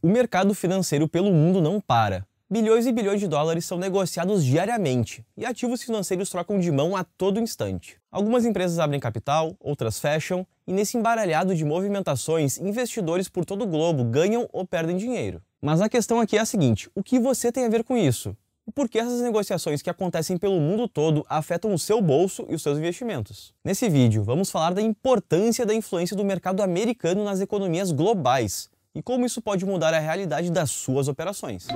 O mercado financeiro pelo mundo não para. Bilhões e bilhões de dólares são negociados diariamente e ativos financeiros trocam de mão a todo instante. Algumas empresas abrem capital, outras fecham, e nesse embaralhado de movimentações, investidores por todo o globo ganham ou perdem dinheiro. Mas a questão aqui é a seguinte: o que você tem a ver com isso? E por que essas negociações que acontecem pelo mundo todo afetam o seu bolso e os seus investimentos? Nesse vídeo, vamos falar da importância da influência do mercado americano nas economias globais e como isso pode mudar a realidade das suas operações.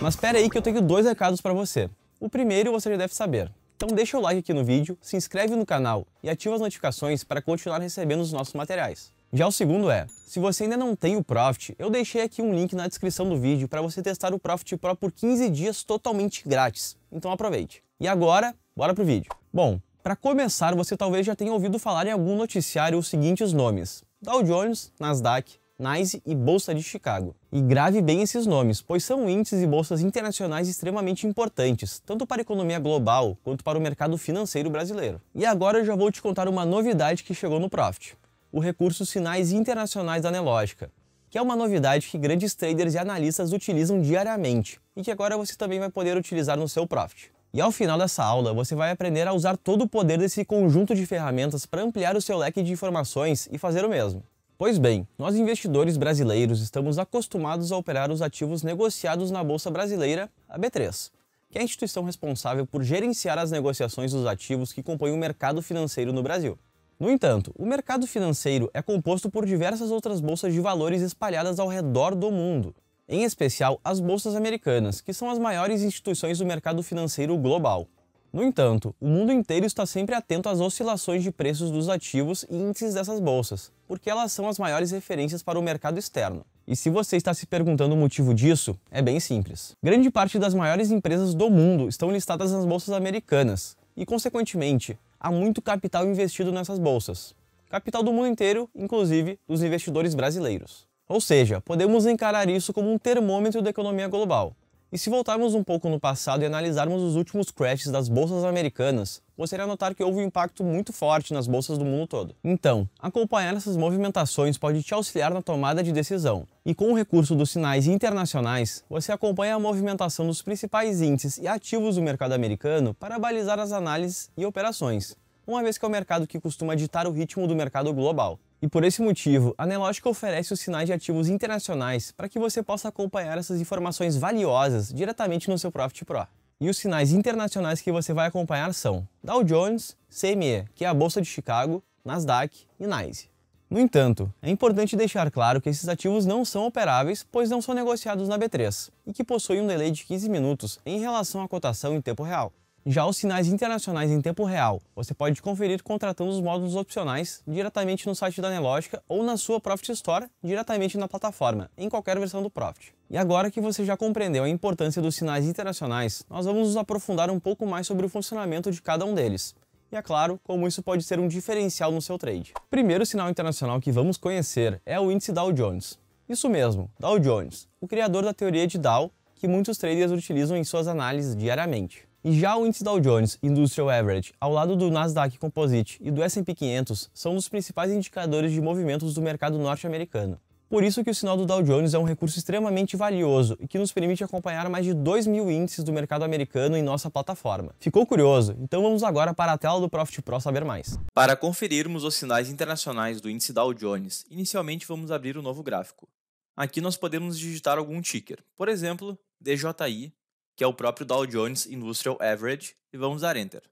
Mas espera aí que eu tenho dois recados para você. O primeiro você já deve saber. Então deixa o like aqui no vídeo, se inscreve no canal e ativa as notificações para continuar recebendo os nossos materiais. Já o segundo é, se você ainda não tem o Profit, eu deixei aqui um link na descrição do vídeo para você testar o Profit Pro por 15 dias totalmente grátis. Então aproveite. E agora, bora pro vídeo. Bom, para começar, você talvez já tenha ouvido falar em algum noticiário os seguintes nomes: Dow Jones, Nasdaq, NYSE e Bolsa de Chicago. E grave bem esses nomes, pois são índices e bolsas internacionais extremamente importantes, tanto para a economia global quanto para o mercado financeiro brasileiro. E agora eu já vou te contar uma novidade que chegou no Profit, o recurso Sinais Internacionais da Nelógica, que é uma novidade que grandes traders e analistas utilizam diariamente e que agora você também vai poder utilizar no seu Profit. E ao final dessa aula, você vai aprender a usar todo o poder desse conjunto de ferramentas para ampliar o seu leque de informações e fazer o mesmo. Pois bem, nós investidores brasileiros estamos acostumados a operar os ativos negociados na Bolsa Brasileira, a B3, que é a instituição responsável por gerenciar as negociações dos ativos que compõem o mercado financeiro no Brasil. No entanto, o mercado financeiro é composto por diversas outras bolsas de valores espalhadas ao redor do mundo, em especial as bolsas americanas, que são as maiores instituições do mercado financeiro global. No entanto, o mundo inteiro está sempre atento às oscilações de preços dos ativos e índices dessas bolsas, porque elas são as maiores referências para o mercado externo. E se você está se perguntando o motivo disso, é bem simples. Grande parte das maiores empresas do mundo estão listadas nas bolsas americanas, e, consequentemente, há muito capital investido nessas bolsas. Capital do mundo inteiro, inclusive dos investidores brasileiros. Ou seja, podemos encarar isso como um termômetro da economia global. E se voltarmos um pouco no passado e analisarmos os últimos crashes das bolsas americanas, você irá notar que houve um impacto muito forte nas bolsas do mundo todo. Então, acompanhar essas movimentações pode te auxiliar na tomada de decisão. E com o recurso dos sinais internacionais, você acompanha a movimentação dos principais índices e ativos do mercado americano para balizar as análises e operações, uma vez que é o mercado que costuma ditar o ritmo do mercado global. E por esse motivo, a Nelogic oferece os sinais de ativos internacionais para que você possa acompanhar essas informações valiosas diretamente no seu Profit Pro. E os sinais internacionais que você vai acompanhar são Dow Jones, CME, que é a Bolsa de Chicago, Nasdaq e NYSE. No entanto, é importante deixar claro que esses ativos não são operáveis, pois não são negociados na B3, e que possuem um delay de 15 minutos em relação à cotação em tempo real. Já os sinais internacionais em tempo real, você pode conferir contratando os módulos opcionais diretamente no site da Nelógica ou na sua Profit Store diretamente na plataforma, em qualquer versão do Profit. E agora que você já compreendeu a importância dos sinais internacionais, nós vamos nos aprofundar um pouco mais sobre o funcionamento de cada um deles. E é claro, como isso pode ser um diferencial no seu trade. O primeiro sinal internacional que vamos conhecer é o índice Dow Jones. Isso mesmo, Dow Jones, o criador da teoria de Dow, que muitos traders utilizam em suas análises diariamente. E já o índice Dow Jones Industrial Average, ao lado do Nasdaq Composite e do S&P 500, são um dos principais indicadores de movimentos do mercado norte-americano. Por isso que o sinal do Dow Jones é um recurso extremamente valioso e que nos permite acompanhar mais de 2 mil índices do mercado americano em nossa plataforma. Ficou curioso? Então vamos agora para a tela do Profit Pro saber mais. Para conferirmos os sinais internacionais do índice Dow Jones, inicialmente vamos abrir o um novo gráfico. Aqui nós podemos digitar algum ticker, por exemplo, DJI que é o próprio Dow Jones Industrial Average, e vamos dar Enter.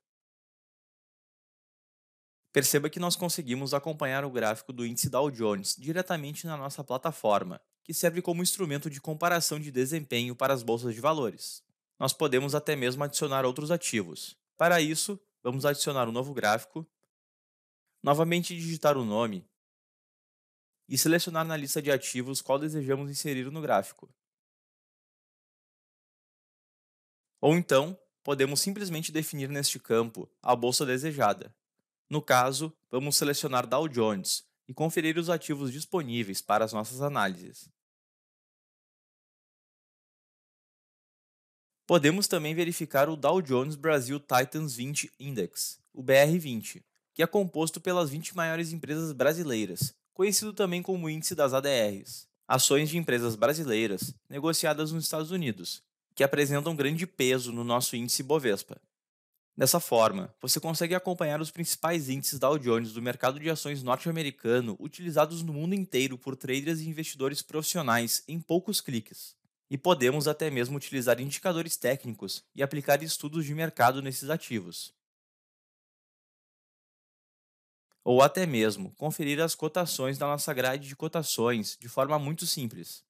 Perceba que nós conseguimos acompanhar o gráfico do índice Dow Jones diretamente na nossa plataforma, que serve como instrumento de comparação de desempenho para as bolsas de valores. Nós podemos até mesmo adicionar outros ativos. Para isso, vamos adicionar um novo gráfico, novamente digitar o nome e selecionar na lista de ativos qual desejamos inserir no gráfico. Ou então, podemos simplesmente definir neste campo a bolsa desejada. No caso, vamos selecionar Dow Jones e conferir os ativos disponíveis para as nossas análises. Podemos também verificar o Dow Jones Brasil Titans 20 Index, o BR20, que é composto pelas 20 maiores empresas brasileiras, conhecido também como Índice das ADRs, ações de empresas brasileiras negociadas nos Estados Unidos, que apresentam grande peso no nosso índice Bovespa. Dessa forma, você consegue acompanhar os principais índices Dow Jones do mercado de ações norte-americano utilizados no mundo inteiro por traders e investidores profissionais em poucos cliques. E podemos até mesmo utilizar indicadores técnicos e aplicar estudos de mercado nesses ativos. Ou até mesmo conferir as cotações da nossa grade de cotações de forma muito simples.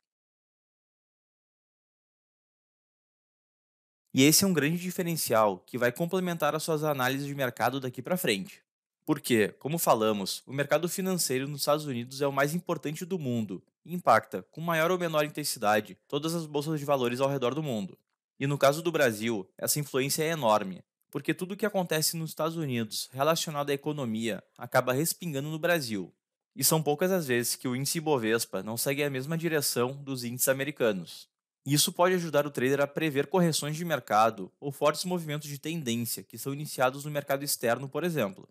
E esse é um grande diferencial que vai complementar as suas análises de mercado daqui para frente. Porque, como falamos, o mercado financeiro nos Estados Unidos é o mais importante do mundo e impacta, com maior ou menor intensidade, todas as bolsas de valores ao redor do mundo. E no caso do Brasil, essa influência é enorme, porque tudo o que acontece nos Estados Unidos relacionado à economia acaba respingando no Brasil. E são poucas as vezes que o índice Bovespa não segue a mesma direção dos índices americanos. Isso pode ajudar o trader a prever correções de mercado ou fortes movimentos de tendência que são iniciados no mercado externo, por exemplo.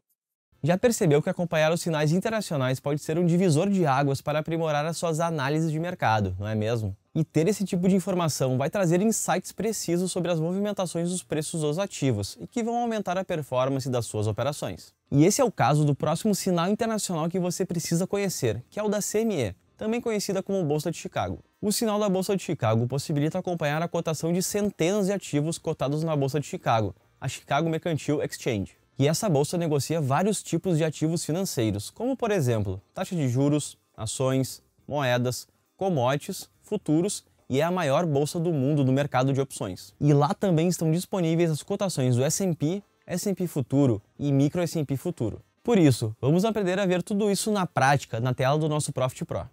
Já percebeu que acompanhar os sinais internacionais pode ser um divisor de águas para aprimorar as suas análises de mercado, não é mesmo? E ter esse tipo de informação vai trazer insights precisos sobre as movimentações dos preços dos ativos e que vão aumentar a performance das suas operações. E esse é o caso do próximo sinal internacional que você precisa conhecer, que é o da CME, também conhecida como Bolsa de Chicago. O sinal da Bolsa de Chicago possibilita acompanhar a cotação de centenas de ativos cotados na Bolsa de Chicago, a Chicago Mercantile Exchange. E essa bolsa negocia vários tipos de ativos financeiros, como por exemplo, taxa de juros, ações, moedas, commodities, futuros e é a maior bolsa do mundo do mercado de opções. E lá também estão disponíveis as cotações do S&P, S&P Futuro e Micro S&P Futuro. Por isso, vamos aprender a ver tudo isso na prática na tela do nosso Profit Pro.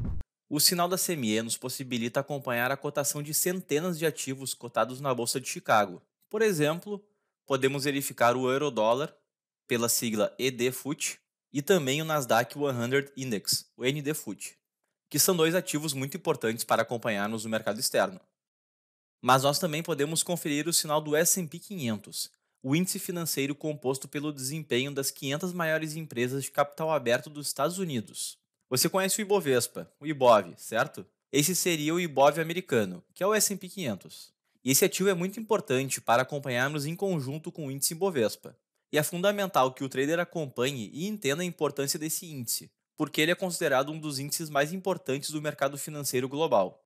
O sinal da CME nos possibilita acompanhar a cotação de centenas de ativos cotados na Bolsa de Chicago. Por exemplo, podemos verificar o Eurodólar, pela sigla EDFUT, e também o Nasdaq 100 Index, o NDFUT, que são dois ativos muito importantes para acompanharmos o mercado externo. Mas nós também podemos conferir o sinal do S&P 500, o índice financeiro composto pelo desempenho das 500 maiores empresas de capital aberto dos Estados Unidos. Você conhece o Ibovespa, o Ibov, certo? Esse seria o Ibov americano, que é o S&P 500. E esse ativo é muito importante para acompanharmos em conjunto com o índice Ibovespa. E é fundamental que o trader acompanhe e entenda a importância desse índice, porque ele é considerado um dos índices mais importantes do mercado financeiro global.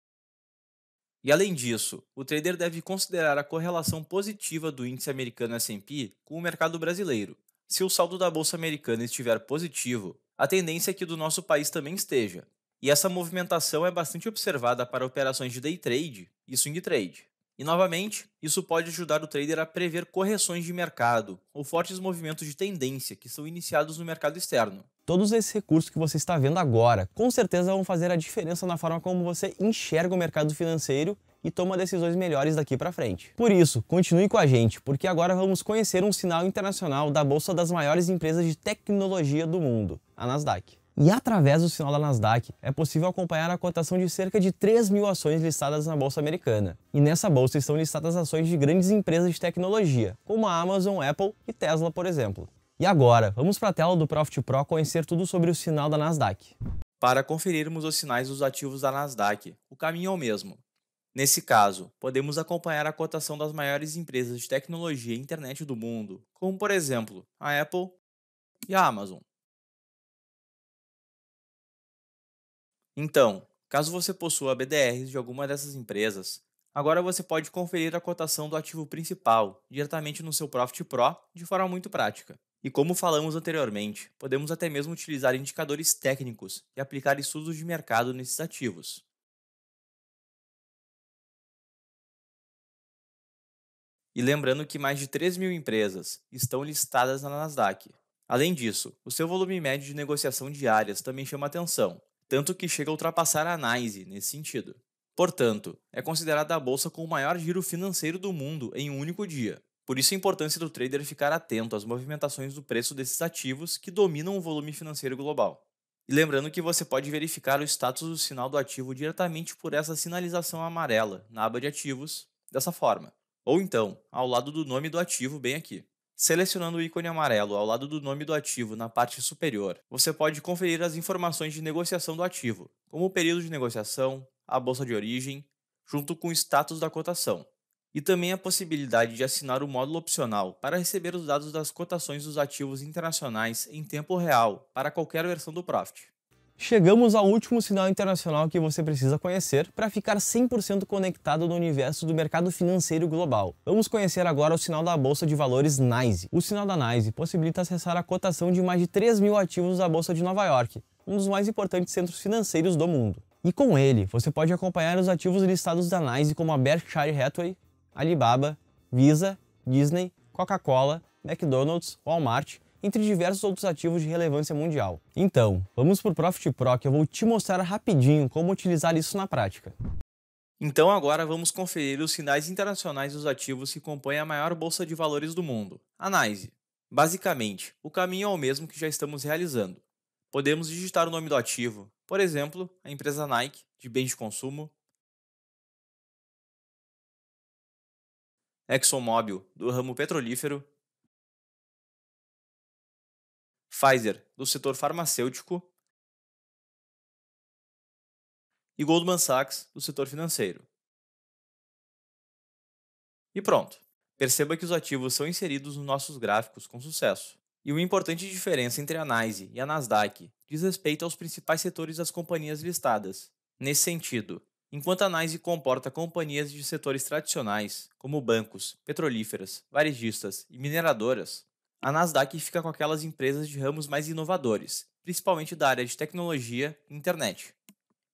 E além disso, o trader deve considerar a correlação positiva do índice americano S&P com o mercado brasileiro. Se o saldo da bolsa americana estiver positivo, a tendência é que do nosso país também esteja. E essa movimentação é bastante observada para operações de day trade e swing trade. E novamente, isso pode ajudar o trader a prever correções de mercado ou fortes movimentos de tendência que são iniciados no mercado externo. Todos esses recursos que você está vendo agora, com certeza vão fazer a diferença na forma como você enxerga o mercado financeiro e toma decisões melhores daqui para frente. Por isso, continue com a gente, porque agora vamos conhecer um sinal internacional da bolsa das maiores empresas de tecnologia do mundo, a Nasdaq. E através do sinal da Nasdaq, é possível acompanhar a cotação de cerca de 3 mil ações listadas na Bolsa Americana. E nessa bolsa estão listadas ações de grandes empresas de tecnologia, como a Amazon, Apple e Tesla, por exemplo. E agora, vamos para a tela do Profit Pro conhecer tudo sobre o sinal da Nasdaq. Para conferirmos os sinais dos ativos da Nasdaq, o caminho é o mesmo. Nesse caso, podemos acompanhar a cotação das maiores empresas de tecnologia e internet do mundo, como por exemplo a Apple e a Amazon. Então, caso você possua BDRs de alguma dessas empresas, agora você pode conferir a cotação do ativo principal diretamente no seu Profit Pro de forma muito prática. E como falamos anteriormente, podemos até mesmo utilizar indicadores técnicos e aplicar estudos de mercado nesses ativos. E lembrando que mais de 3 mil empresas estão listadas na Nasdaq. Além disso, o seu volume médio de negociação diárias também chama atenção, tanto que chega a ultrapassar a NYSE nesse sentido. Portanto, é considerada a bolsa com o maior giro financeiro do mundo em um único dia. Por isso a importância do trader ficar atento às movimentações do preço desses ativos que dominam o volume financeiro global. E lembrando que você pode verificar o status do sinal do ativo diretamente por essa sinalização amarela na aba de ativos, dessa forma. Ou então, ao lado do nome do ativo, bem aqui. Selecionando o ícone amarelo ao lado do nome do ativo na parte superior, você pode conferir as informações de negociação do ativo, como o período de negociação, a bolsa de origem, junto com o status da cotação, e também a possibilidade de assinar o módulo opcional para receber os dados das cotações dos ativos internacionais em tempo real para qualquer versão do Profit. Chegamos ao último sinal internacional que você precisa conhecer para ficar 100% conectado no universo do mercado financeiro global. Vamos conhecer agora o sinal da Bolsa de Valores NYSE. O sinal da NYSE possibilita acessar a cotação de mais de 3 mil ativos da Bolsa de Nova York, um dos mais importantes centros financeiros do mundo. E com ele, você pode acompanhar os ativos listados da NYSE como a Berkshire Hathaway, Alibaba, Visa, Disney, Coca-Cola, McDonald's, Walmart, entre diversos outros ativos de relevância mundial. Então, vamos para o Profit Pro que eu vou te mostrar rapidinho como utilizar isso na prática. Então agora vamos conferir os sinais internacionais dos ativos que compõem a maior bolsa de valores do mundo, a NYSE. Basicamente, o caminho é o mesmo que já estamos realizando. Podemos digitar o nome do ativo, por exemplo, a empresa Nike, de bens de consumo, ExxonMobil, do ramo petrolífero, Pfizer, do setor farmacêutico, e Goldman Sachs, do setor financeiro. E pronto. Perceba que os ativos são inseridos nos nossos gráficos com sucesso. E uma importante diferença entre a NYSE e a Nasdaq diz respeito aos principais setores das companhias listadas. Nesse sentido, enquanto a NYSE comporta companhias de setores tradicionais, como bancos, petrolíferas, varejistas e mineradoras, a Nasdaq fica com aquelas empresas de ramos mais inovadores, principalmente da área de tecnologia e internet.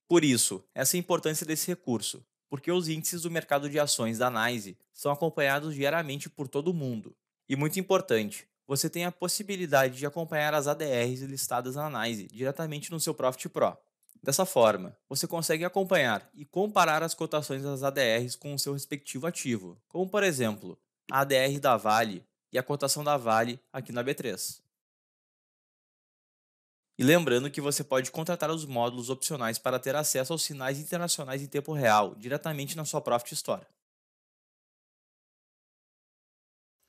Por isso, essa é importância desse recurso, porque os índices do mercado de ações da NYSE são acompanhados diariamente por todo o mundo. E muito importante, você tem a possibilidade de acompanhar as ADRs listadas na NYSE diretamente no seu Profit Pro. Dessa forma, você consegue acompanhar e comparar as cotações das ADRs com o seu respectivo ativo, como por exemplo, a ADR da Vale e a cotação da Vale aqui na B3. E lembrando que você pode contratar os módulos opcionais para ter acesso aos sinais internacionais em tempo real diretamente na sua Profit Store.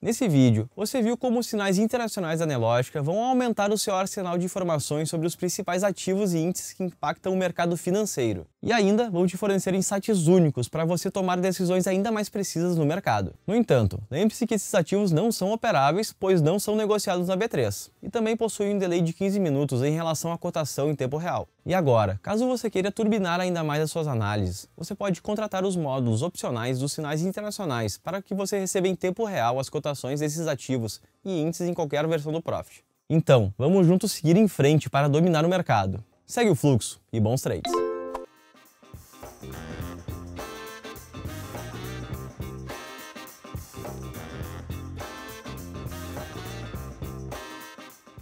Nesse vídeo, você viu como os sinais internacionais da Nelógica vão aumentar o seu arsenal de informações sobre os principais ativos e índices que impactam o mercado financeiro. E ainda vão te fornecer insights únicos para você tomar decisões ainda mais precisas no mercado. No entanto, lembre-se que esses ativos não são operáveis, pois não são negociados na B3, e também possuem um delay de 15 minutos em relação à cotação em tempo real. E agora, caso você queira turbinar ainda mais as suas análises, você pode contratar os módulos opcionais dos sinais internacionais para que você receba em tempo real as cotações cotações desses ativos e índices em qualquer versão do Profit. Então, vamos juntos seguir em frente para dominar o mercado. Segue o fluxo e bons trades!